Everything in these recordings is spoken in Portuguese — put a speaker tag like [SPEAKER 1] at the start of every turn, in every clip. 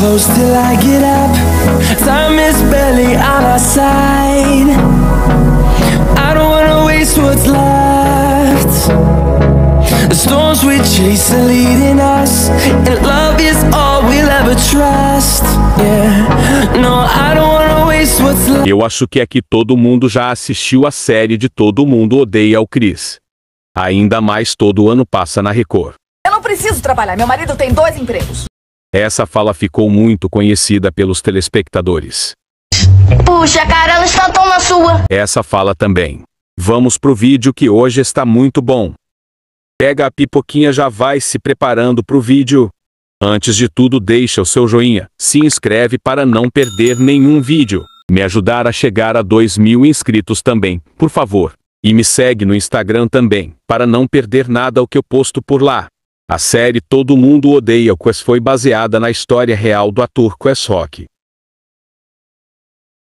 [SPEAKER 1] close till I get up Time is barely on our side I don't wanna waste what's left The storms we chase are leading us And love is all we'll ever trust Yeah, no, I don't wanna waste what's left Eu acho que é que todo mundo já assistiu a série de Todo Mundo Odeia o Chris Ainda mais todo ano passa na Record Eu não preciso trabalhar. Meu marido tem dois empregos. Essa fala ficou muito conhecida pelos telespectadores. Puxa, cara, está tão na sua. Essa fala também. Vamos pro vídeo que hoje está muito bom. Pega a pipoquinha já vai se preparando pro vídeo. Antes de tudo, deixa o seu joinha, se inscreve para não perder nenhum vídeo, me ajudar a chegar a 2 mil inscritos também, por favor. E me segue no Instagram também, para não perder nada o que eu posto por lá. A série Todo Mundo Odeia Chris foi baseada na história real do ator Chris Rock.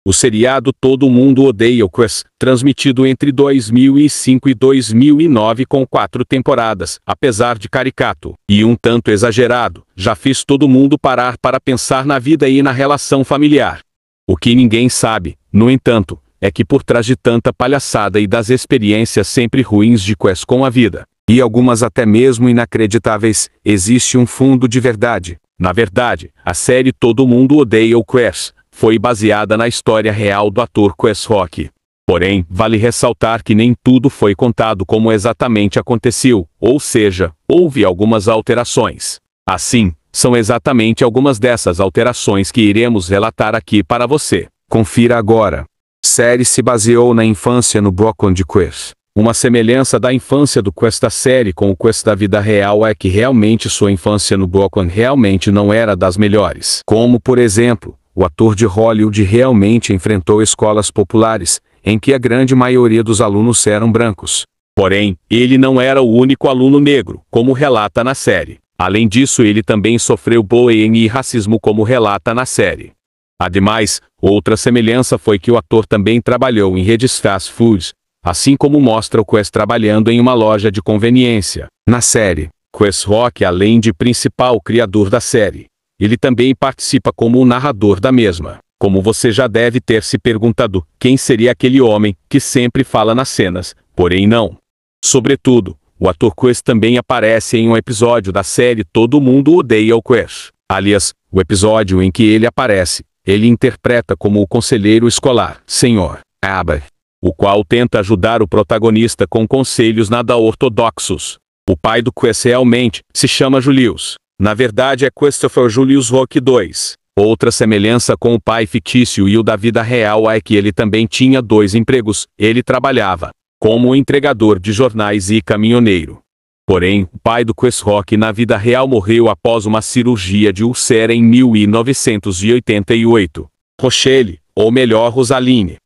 [SPEAKER 1] O seriado Todo Mundo Odeia Chris, transmitido entre 2005 e 2009 com quatro temporadas, apesar de caricato e um tanto exagerado, já fez todo mundo parar para pensar na vida e na relação familiar. O que ninguém sabe, no entanto, é que por trás de tanta palhaçada e das experiências sempre ruins de Quest com a vida, e algumas até mesmo inacreditáveis, existe um fundo de verdade. Na verdade, a série Todo Mundo Odeia o Quest foi baseada na história real do ator Quest Rock. Porém, vale ressaltar que nem tudo foi contado como exatamente aconteceu, ou seja, houve algumas alterações. Assim, são exatamente algumas dessas alterações que iremos relatar aqui para você. Confira agora. Série se baseou na infância no Brooklyn de Queers. Uma semelhança da infância do Quest da série com o Quest da vida real é que realmente sua infância no Brooklyn realmente não era das melhores. Como, por exemplo, o ator de Hollywood realmente enfrentou escolas populares, em que a grande maioria dos alunos eram brancos. Porém, ele não era o único aluno negro, como relata na série. Além disso, ele também sofreu bullying e racismo, como relata na série. Ademais, outra semelhança foi que o ator também trabalhou em redes fast foods, assim como mostra o Quest trabalhando em uma loja de conveniência. Na série, Quest Rock, além de principal criador da série, ele também participa como o narrador da mesma. Como você já deve ter se perguntado, quem seria aquele homem que sempre fala nas cenas, porém não. Sobretudo, o ator Quest também aparece em um episódio da série Todo Mundo Odeia o Quest. Aliás, o episódio em que ele aparece, ele interpreta como o conselheiro escolar, Senhor Abbott o qual tenta ajudar o protagonista com conselhos nada ortodoxos. O pai do Quest realmente se chama Julius. Na verdade é Christopher Julius Rock II. Outra semelhança com o pai fictício e o da vida real é que ele também tinha dois empregos, ele trabalhava como entregador de jornais e caminhoneiro. Porém, o pai do Quest Rock na vida real morreu após uma cirurgia de úlcera em 1988. Rochelle, ou melhor Rosaline,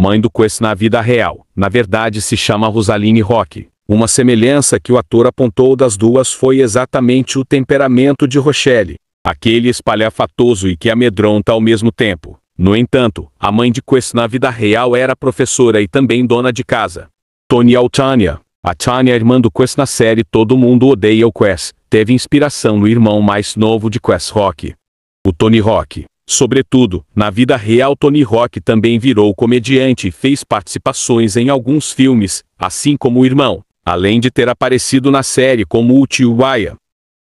[SPEAKER 1] Mãe do Quest na vida real, na verdade se chama Rosaline Rock. Uma semelhança que o ator apontou das duas foi exatamente o temperamento de Rochelle, aquele espalhafatoso e que amedronta ao mesmo tempo. No entanto, a mãe de Quest na vida real era professora e também dona de casa. Tony Altania, a Tanya, irmã do Quest na série Todo Mundo Odeia o Quest, teve inspiração no irmão mais novo de Quest Rock, o Tony Rock. Sobretudo, na vida real Tony Rock também virou comediante e fez participações em alguns filmes, assim como o irmão, além de ter aparecido na série como o tio Ryan.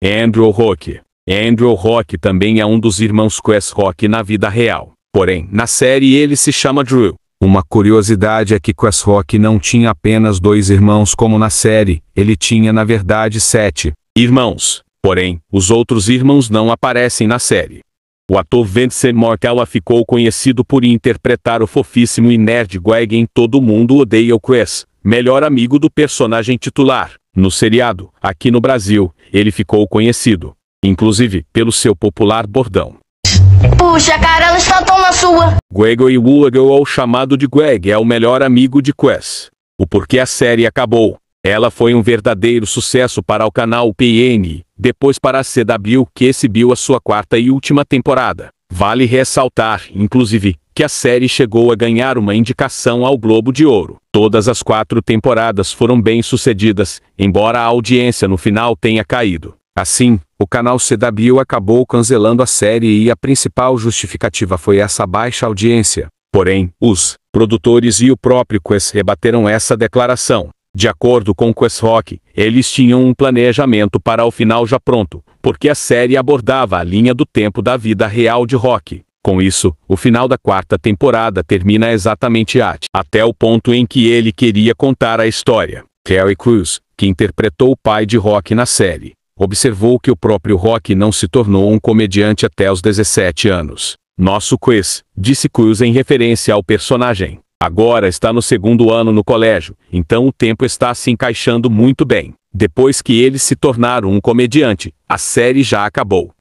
[SPEAKER 1] Andrew Rock Andrew Rock também é um dos irmãos Quest Rock na vida real. Porém, na série ele se chama Drew. Uma curiosidade é que Quest Rock não tinha apenas dois irmãos como na série, ele tinha na verdade sete irmãos. Porém, os outros irmãos não aparecem na série. O ator Vincent Mortella ficou conhecido por interpretar o fofíssimo e nerd Greg em Todo Mundo Odeia o Chris, melhor amigo do personagem titular. No seriado, aqui no Brasil, ele ficou conhecido, inclusive, pelo seu popular bordão. Puxa, cara, ela está tão na sua. ou Woolagirl, chamado de Greg, é o melhor amigo de Quest. O porquê a série acabou, ela foi um verdadeiro sucesso para o canal PN, depois para a CW que exibiu a sua quarta e última temporada. Vale ressaltar, inclusive, que a série chegou a ganhar uma indicação ao Globo de Ouro. Todas as quatro temporadas foram bem sucedidas, embora a audiência no final tenha caído. Assim, o canal CW acabou cancelando a série e a principal justificativa foi essa baixa audiência. Porém, os produtores e o próprio Quest rebateram essa declaração. De acordo com Rock, eles tinham um planejamento para o final já pronto, porque a série abordava a linha do tempo da vida real de Rock. Com isso, o final da quarta temporada termina exatamente at, até o ponto em que ele queria contar a história. Terry Crews, que interpretou o pai de Rock na série, observou que o próprio Rock não se tornou um comediante até os 17 anos. Nosso quiz, disse Crews em referência ao personagem. Agora está no segundo ano no colégio, então o tempo está se encaixando muito bem. Depois que eles se tornaram um comediante, a série já acabou.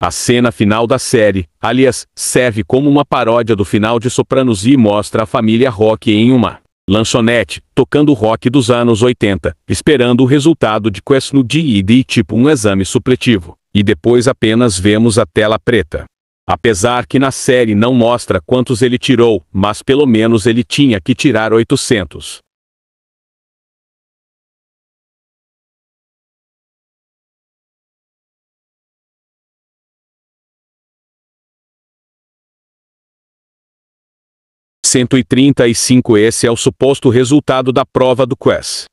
[SPEAKER 1] A cena final da série, aliás, serve como uma paródia do final de Sopranos e mostra a família Rock em uma lanchonete, tocando rock dos anos 80, esperando o resultado de Quest no DID tipo um exame supletivo. E depois apenas vemos a tela preta. Apesar que na série não mostra quantos ele tirou, mas pelo menos ele tinha que tirar 800. Cento e trinta e cinco Esse é o suposto resultado da prova do Quest.